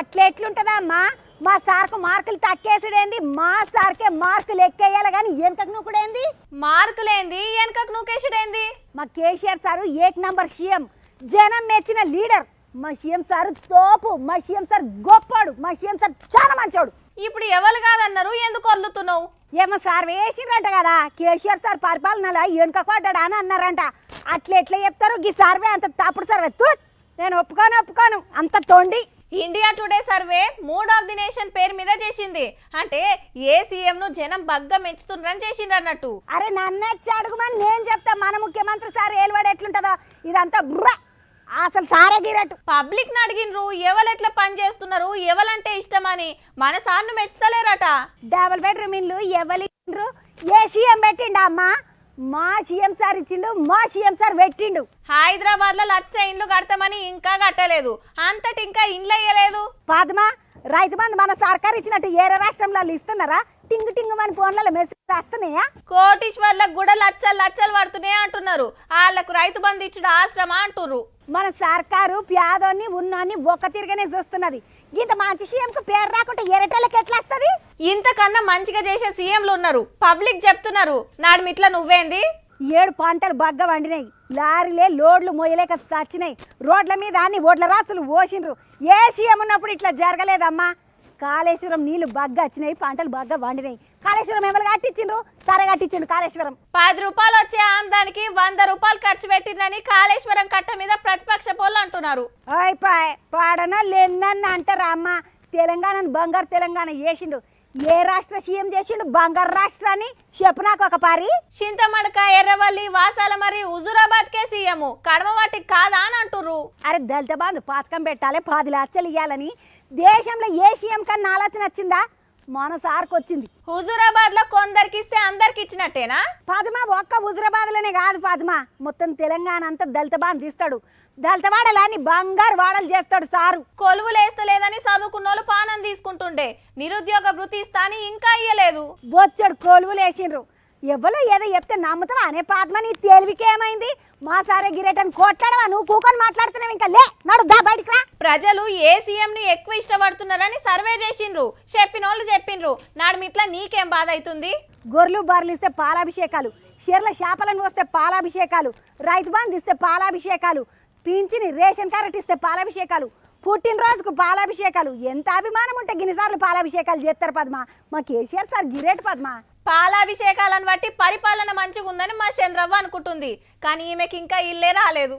అట్లా ఎట్లుంటుందా అమ్మా మా సార్కు మార్కులు తక్కేసుడేంది మా సార్కే మార్కులు ఎక్కేయాలి కానీ వెనకకు నూకుడేంది మార్కులేంది వెనకకు నూకేసుడేంది మా KCR sir eight number CM జనం మెచ్చిన లీడర్ మా సీఎం సార్ తోపు మా సీఎం సార్ గొప్పాడు మా సీఎం సార్ చాలా మంచోడు ఇప్పుడు ఎవరు కాదన్నారు ఎందుకు అల్లుతున్నావు ఏమో సార్ వేసిండ్రంట కదా కేసీఆర్ సార్ పరిపాలనలా వెనుక కొడ్డా అని అన్నారంట అట్లా ఎట్లా చెప్తారు గీ సార్వే అంత తప్పుడు సార్వే తూ నేను ఒప్పుకోను ఒప్పుకోను అంత తోండి India today survey mood of the nation పేరు మీద చేసింది అంటే ఏ సీఎం ను జనం బగ్గ మెచ్చుతుండ్రని చేసిండ్రు అన్నట్టు అరే నన్నచ్చి అడుగుమని నేను చెప్తా మన ముఖ్యమంత్రి సార్ ఏలువాడు ఎట్లుంటుందో ఇదంతా బుర్ర అసలు సారే గిరట్టు పబ్లిక్ ని అడిగినరు ఎవరు ఎట్లా పని చేస్తున్నారు ఎవలంటే ఇష్టమని మన సార్ను మెచ్చుతలేరట డబుల్ బెడ్రూమ్ ఇల్లు ఎవరు ఏ సీఎం పెట్టిండా అమ్మా మా సీఎం సార్ ఇచ్చిండు మా సీఎం సార్ పెట్టిండు హైదరాబాద్ లో లచ్చ ఇండ్లు కడతామని ఇంకా కట్టలేదు అంతటి ఇంకా ఇండ్లు వేయలేదు పాదమా రైతు బంధు మన సర్కార్ ఇచ్చినట్టు ఏరే రాష్ట్రంలో ఇస్తున్నారా టింగ్ టింగ్ మన ఫోన్లలో మెసేజ్ వస్తున్నాయా కోటీశ్వర్లకు కూడా లచ్చలు లచ్చలు పడుతున్నాయి అంటున్నారు వాళ్ళకు రైతు బంధు ఇచ్చుడు ఆశ్రమ అంటున్నారు మన సర్కారు పేదోని ఉన్నాన్ని ఒక తిరగనే చూస్తున్నది ఇంత మంచి సీఎంకు పేరు రాకుంటే ఎరటోళ్ళకి ఎట్లా వస్తుంది ఇంతకన్నా మంచిగా చేసే సీఎంలు ఉన్నారు పబ్లిక్ చెప్తున్నారు నాడు మిట్ల నువ్వేంది ఏడు పంటలు బగ్గ వండినాయి లారీలే లోడ్లు మోయలేక చచ్చినాయి రోడ్ల మీద అన్ని ఓట్ల రాసులు ఓసిండ్రు ఏ సీఎం ఉన్నప్పుడు ఇట్లా జరగలేదమ్మా కాళేశ్వరం నీళ్లు బగ్గ వచ్చినాయి పంటలు బగ్గ వండినాయి కాళేశ్వరం ఎవరు కట్టించిండ్రు సరే కట్టించిండు కాళేశ్వరం పది రూపాయలు వచ్చే ఆందానికి వంద రూపాయలు ఖర్చు పెట్టిందని కాళేశ్వరం కట్ట మీద ప్రతిపక్ష పోలు అంటున్నారు పాడన లెన్నన్న అంటారా అమ్మా తెలంగాణను బంగారు తెలంగాణ చేసిండు ఏ రాష్ట్ర సీఎం చేసిండు బంగారు రాష్ట్రాన్ని చెప్పనాకు ఒక పారి చింతమడక ఎర్రవల్లి వాసాల మరి హుజురాబాద్ కే సీఎం వాటికి కాదా అని అంటుర్రు అరే దళిత బాంధు పాతకం పెట్టాలి పాది లచ్చలు ఇయ్యాలని దేశంలో ఏ సీఎం కన్నా ఆలోచన వచ్చిందా మన సార్కి వచ్చింది హుజూరాబాద్ లో కొందరికి ఇస్తే అందరికి ఇచ్చినట్టేనా పద్మ ఒక్క హుజూరాబాద్ లోనే కాదు పద్మ మొత్తం తెలంగాణ అంతా దళిత బాన్ తీస్తాడు దళితవాడలాని బంగారు వాడలు చేస్తాడు సారు కొలువు లేస్తలేదని చదువుకున్న వాళ్ళు పానం తీసుకుంటుండే నిరుద్యోగ వృత్తి ఇస్తా అని ఇంకా ఇయ్యలేదు వచ్చాడు కొలువులు వేసిండ్రు ఎవ్వరు ఏదో చెప్తే నమ్ముతావా అనే పద్మ నీ తెలివికేమైంది మా సారే గిరేటని కొట్లాడవా నువ్వు కూకొని మాట్లాడుతున్నావు ఇంకా లే నడు దా ప్రజలు ఏ సీఎం ని ఎక్కువ ఇష్టపడుతున్నారని సర్వే చేసిండ్రు చెప్పిన వాళ్ళు చెప్పిండ్రు నాడు ఇట్లా నీకేం బాధ అవుతుంది గొర్రెలు బర్రెలు ఇస్తే పాలాభిషేకాలు షేర్ల చేపలను వస్తే పాలాభిషేకాలు రైతు బంధు ఇస్తే పాలాభిషేకాలు పింఛిని రేషన్ కార్డు ఇస్తే పాలాభిషేకాలు పుట్టినరోజుకు పాలాభిషేకాలు ఎంత అభిమానం ఉంటే గిన్నిసార్లు పాలాభిషేకాలు చేస్తారు పద్మ మా కేసీఆర్ సార్ గిరేట్ పద్మ పాలాభిషేకాలను బట్టి పరిపాలన ఉందని మా చంద్రవ్వ అనుకుంటుంది కానీ ఈమెకి ఇంకా ఇల్లే రాలేదు